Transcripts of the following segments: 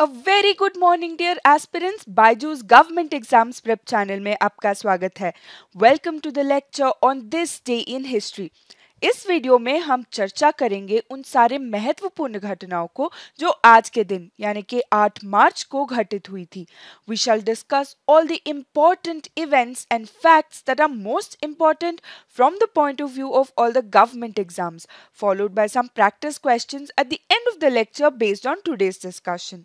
अ very good morning dear aspirants BYJU'S government exams prep channel में आपका स्वागत है welcome to the lecture on this day in history इस वीडियो में हम चर्चा करेंगे उन सारे महत्वपूर्ण घटनाओं को जो आज के दिन यानी कि 8 मार्च को घटित हुई थी we shall discuss all the important events and facts that are most important from the point of view of all the government exams followed by some practice questions at the end of the lecture based on today's discussion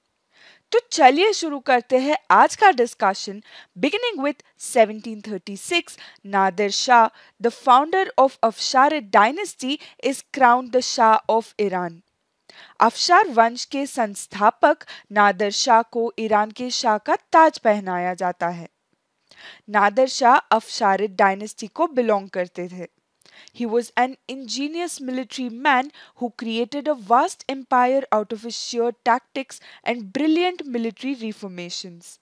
तो चलिए शुरू करते हैं आज का discussion beginning with 1736 Nadir Shah the founder of Afshar dynasty is crown the Shah of Iran Afshar वंश के संस्थापक नादर शाह को ईरान के शाह का ताज पहनाया जाता है नादर शाह अफशारिद डायनेस्टी को बिलोंग करते थे He was an ingenious military man who created a vast empire out of his sheer tactics and brilliant military reformations.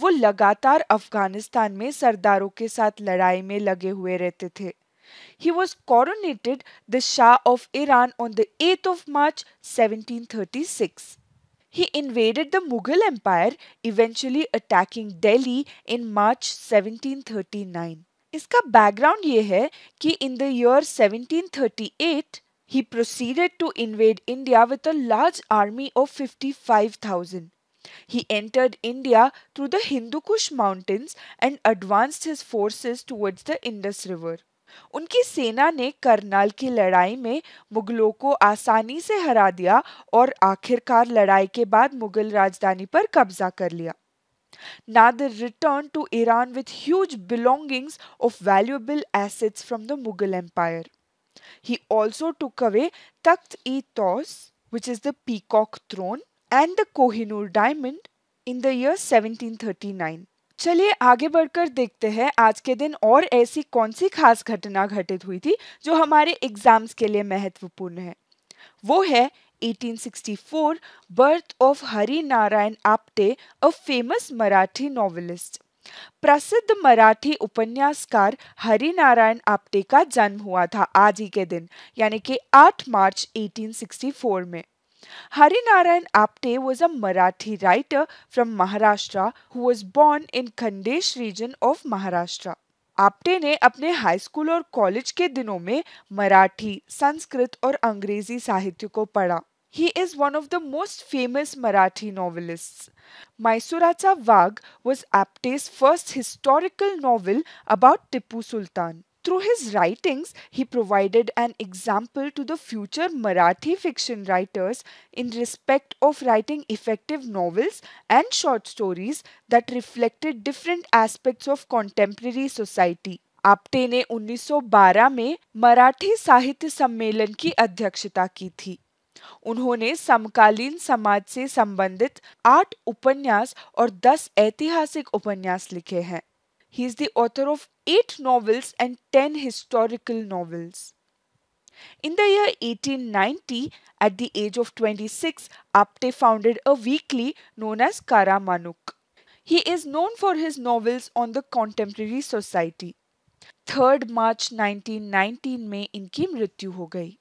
वो लगातार अफगानिस्तान में सरदारों के साथ लड़ाई में लगे हुए रहते थे He was coronated the Shah of Iran on the 8th of March 1736. He invaded the Mughal Empire, eventually attacking Delhi in March 1739. इसका बैकग्राउंड ये है कि in the year 1738 he proceeded to invade India with a large army of 55,000. He entered India through the Hindu Kush mountains and advanced his forces towards the Indus River. उनकी सेना ने करनाल की लड़ाई में मुगलों को आसानी से हरा दिया और आखिरकार लड़ाई के बाद मुगल राजधानी पर कब्जा कर लिया Nader returned to Iran with huge belongings of valuable assets from the Mughal Empire. He also took away takht e tos which is the peacock throne, and the Kohinoor diamond in the year 1739। चलिए आगे बढ़कर देखते हैं आज के दिन और ऐसी कौन सी खास घटना घटित हुई थी जो हमारे एग्जाम्स के लिए महत्वपूर्ण है वो है 1864 birth of hari narayan apte a famous marathi novelist प्रसिद्ध मराठी उपन्यासकार हरि नारायण आपटे का जन्म हुआ था आज ही के दिन यानी कि 8 मार्च 1864 में Hari Narayan Apte a Marathi writer from Maharashtra who was born in Khandesh region of Maharashtra Apte ने अपने हाई स्कूल और कॉलेज के दिनों में मराठी संस्कृत और अंग्रेजी साहित्य को पढ़ा He is one of the most famous Marathi novelists. Mysurata Vag was Apte's first historical novel about Tipu Sultan. Through his writings, he provided an example to the future Marathi fiction writers in respect of writing effective novels and short stories that reflected different aspects of contemporary society. Apte ने 1912 में मराठी साहित्य सम्मेलन की अध्यक्षता की थी उन्होंने समकालीन समाज से संबंधित आठ उपन्यास और दस ऐतिहासिक उपन्यास लिखे हैं he is author of eight novels and ten historical novels in the eighteen 1890 at the age of twenty six Apte founded a weekly known as Karmanuk he is known for his novels on the contemporary society third March nineteen 1919 में इनकी मृत्यु हो गई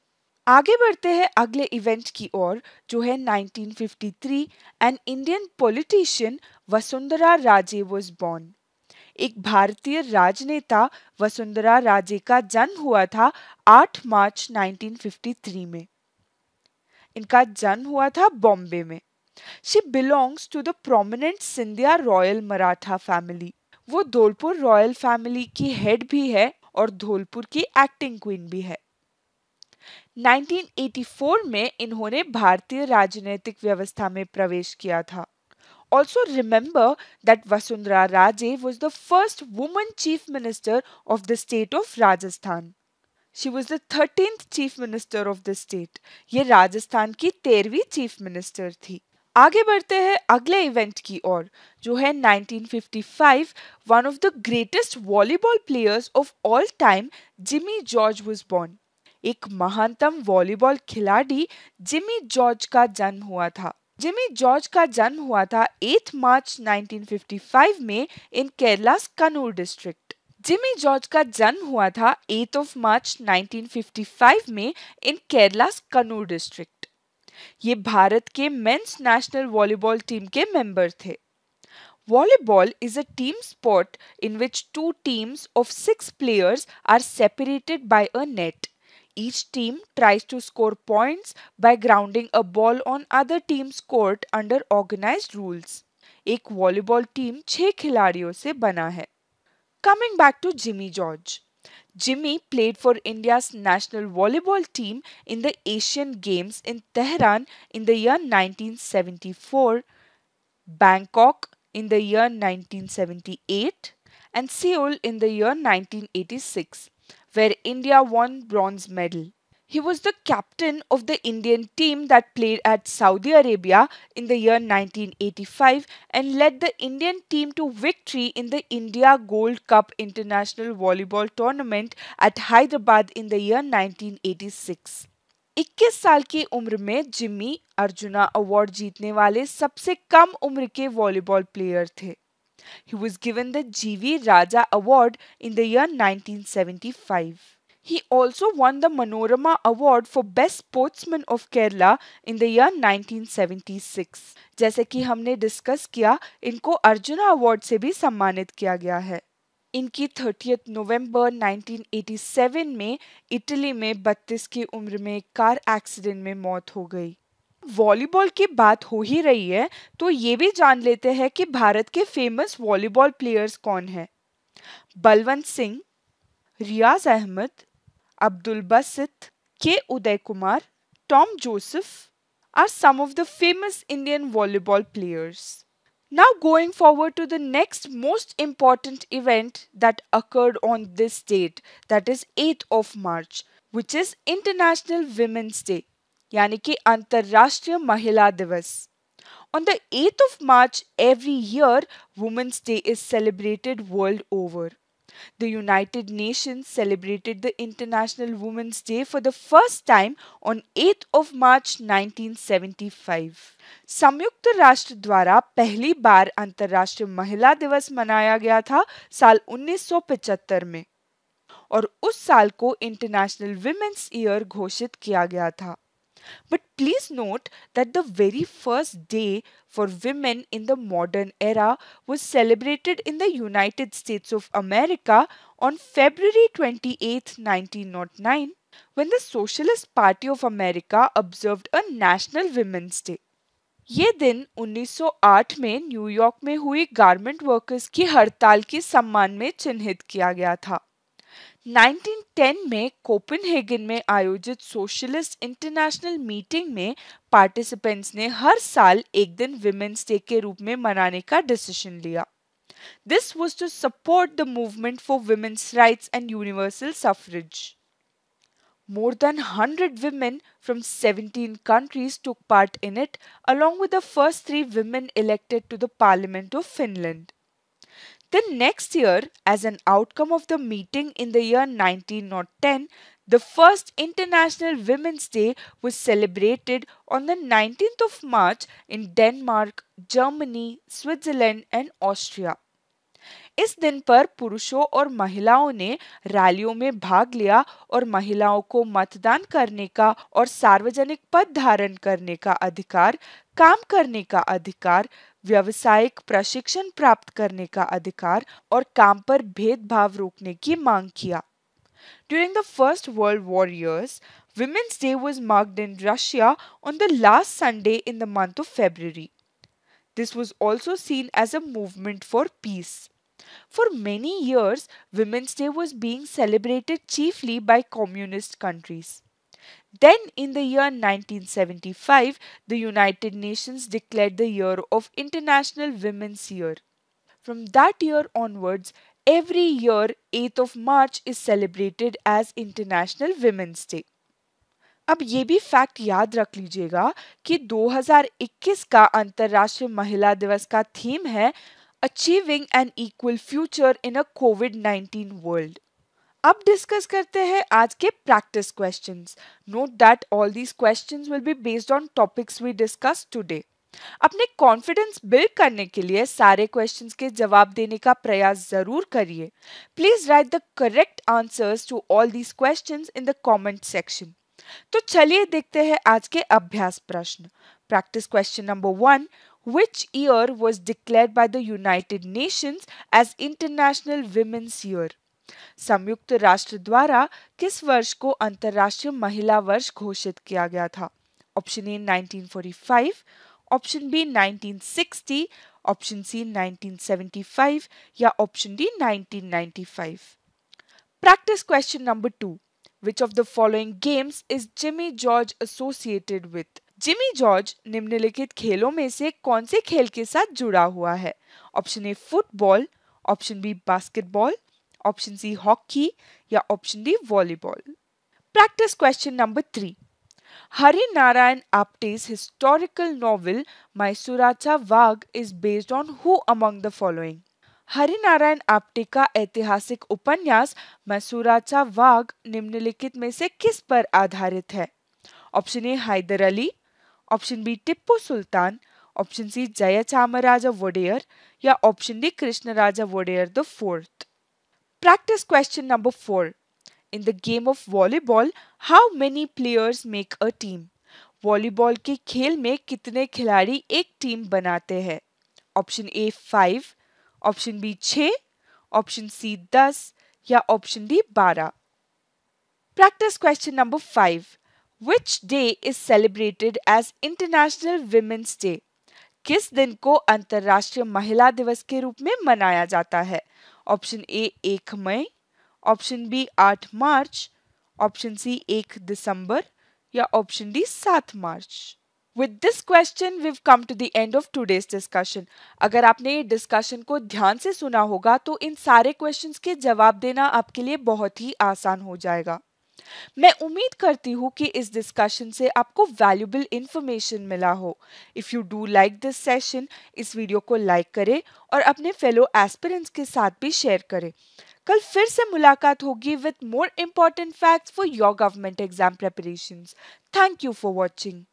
आगे बढ़ते हैं अगले event की ओर जो है 1953 an Indian politician Vasundhara Raje was born एक भारतीय राजनेता वसुंधरा राजे का जन्म हुआ था 8 मार्च 1953 में इनका जन्म हुआ था बॉम्बे में she belongs to the prominent Scindia royal Maratha family वो धौलपुर रॉयल फैमिली की हेड भी है और धौलपुर की एक्टिंग क्वीन भी है 1984 में इन्होंने भारतीय राजनीतिक व्यवस्था में प्रवेश किया था also remember that Vasundhara Raje was the first woman chief minister of the state of Rajasthan she was the thirteen chief minister of the state ये राजस्थान की तेरहवीं चीफ मिनिस्टर थी आगे बढ़ते हैं अगले इवेंट की ओर जो है 1955 one of the greatest volleyball players of all time Jimmy George was born एक महानतम वॉलीबॉल खिलाड़ी जिमी जॉर्ज का जन्म हुआ था जिमी जॉर्ज का जन्म हुआ था 8 मार्च 1955 में इन केरला कनूर डिस्ट्रिक्ट जिमी जॉर्ज का जन्म हुआ था 8 ऑफ मार्च 1955 में इन केरला कनूर डिस्ट्रिक्ट ये भारत के मेंस नेशनल वॉलीबॉल टीम के मेंबर थे volleyball is a team sport in which two teams of six players are separated by a net Each team tries to score points by grounding a ball on other team's court under organized rules. एक volleyball team छह खिलाड़ियों से बना है coming back to Jimmy George Jimmy played for India's national volleyball team in the Asian games in Tehran in the year 1974, Bangkok in the year 1978, and Seoul in the year 1986. where India won bronze medal. He was the captain of the Indian team that played at Saudi Arabia in the year 1985 and led the Indian team to victory in the India Gold Cup International Volleyball Tournament at Hyderabad in the year 1986. 21 साल की उम्र में Jimmy arjuna award जीतने वाले सबसे कम उम्र के वॉलीबॉल प्लेयर थे He was given the G.V. Raja Award in the year 1975. He also won the Manorama Award for Best Sportsman of Kerala in the year 1976. जैसे कि हमने डिस्कस किया इनको अर्जुना अवार्ड से भी सम्मानित किया गया है इनकी थर्टी नवंबर 1987 में इटली में 32 की उम्र में कार एक्सीडेंट में मौत हो गई वॉलीबॉल की बात हो ही रही है तो ये भी जान लेते हैं कि भारत के फेमस वॉलीबॉल प्लेयर्स कौन हैं बलवंत सिंह रियाज Ahmad Abdul Basit K Uday Kumar Tom Joseph are some of the famous Indian volleyball players now going forward to the next most important event that occurred on this date that is eighth of March which is international women's day यानी कि अंतर्राष्ट्रीय महिला दिवस on the eighth of March every year women's day is celebrated world over the United Nation celebrated the international women's day for the first time on eighth of March 1975. संयुक्त राष्ट्र द्वारा पहली बार अंतरराष्ट्रीय महिला दिवस मनाया गया था साल 1975 में और उस साल को इंटरनेशनल वुमेन्स ईयर घोषित किया गया था But please note that the very first day for women in the modern era was celebrated in the United States of America on February 28, 1909, when the Socialist Party of America observed a National Women's Day. ये दिन 1908 में New York में हुई garment workers की हड़ताल के सम्मान में चिन्हित किया गया था 1910 में कोपेनहेगन में आयोजित सोशलिस्ट इंटरनेशनल मीटिंग में पार्टिसिपेंट्स ने हर साल एक दिन विमेंस डे के रूप में मनाने का डिसीजन लिया this was to support the movement for women's right and universal suffrage More than 100 women from 17 countries took part in it, along with the first three women elected to the Parliament of Finland. The next year, as an outcome of the meeting in the year 1910, the first International Women's Day was celebrated on the 19th of March in Denmark, Germany, Switzerland and Austria. इस दिन पर पुरुषों और महिलाओं ने रैलियों में भाग लिया और महिलाओं को मतदान करने का और सार्वजनिक पद धारण करने का अधिकार काम करने का अधिकार व्यावसायिक प्रशिक्षण प्राप्त करने का अधिकार और काम पर भेदभाव रोकने की मांग किया during the first world war years women's day was marked in Russia on the last Sunday in the month of February this was also seen as a movement for peace for many years women's day was being celebrated chiefly by communist countries Then in the year 1975, the United Nations declared the year of International Women's Year. From that year onwards, every year 8th of March is celebrated as International Women's Day. अब ये भी fact याद रख लीजिएगा कि 2021 का अंतर्राष्ट्रीय महिला दिवस का थीम है achieving an equal future in a covid 19 world अब डिस्कस करते हैं आज के practice questions. Note that all these questions will be based on topics we discuss today अपने कॉन्फिडेंस बिल्ड करने के लिए सारे क्वेश्चंस के जवाब देने का प्रयास जरूर करिए please write the correct answers to all these questions in the comment section तो चलिए देखते हैं आज के अभ्यास प्रश्न practice question number one which year was declare by the United Nation as international Women's year संयुक्त राष्ट्र द्वारा किस वर्ष को अंतर्राष्ट्रीय महिला वर्ष घोषित किया गया था option A 1945, option B 1960, option C 1975 या option D 1995. Practice question number two which of the following games is Jimmy George associated with Jimmy George निम्नलिखित खेलों में से कौन से खेल के साथ जुड़ा हुआ है option A football option B basketball option C hockey या option D volleyball practice question number three Hari Narayan Apte's historical novel Mysurata Vagh is based on who among the following Hari Narayan Apte का ऐतिहासिक उपन्यास मैसूराचा वाग निम्नलिखित में से किस पर आधारित है option A Hyder Ali option B Tipu Sultan option C Jaya Chamaraja Wodeyar या option D Krishnaraja Wodeyar the fourth Practice question number 4. In the game of volleyball, how many players make a team? Volleyball के खेल में कितने खिलाड़ी एक टीम बनाते हैं option A five option B छ ऑप्शन सी दस या ऑप्शन डी बारह practice question number five which day is celebrated as international women's day किस दिन को अंतर्राष्ट्रीय महिला दिवस के रूप में मनाया जाता है ऑप्शन ए एक मई ऑप्शन बी आठ मार्च ऑप्शन सी एक दिसंबर या ऑप्शन डी सात मार्च with this question we've come to the end of today's discussion अगर आपने ये डिस्कशन को ध्यान से सुना होगा तो इन सारे क्वेश्चंस के जवाब देना आपके लिए बहुत ही आसान हो जाएगा मैं उम्मीद करती हूँ कि इस डिस्कशन से आपको वैल्यूबल इंफॉर्मेशन मिला हो if you do like this session इस वीडियो को लाइक करें और अपने फेलो एस्पिरेंट्स के साथ भी शेयर करें कल फिर से मुलाकात होगी with more important facts for your government exam preparation thank you for watching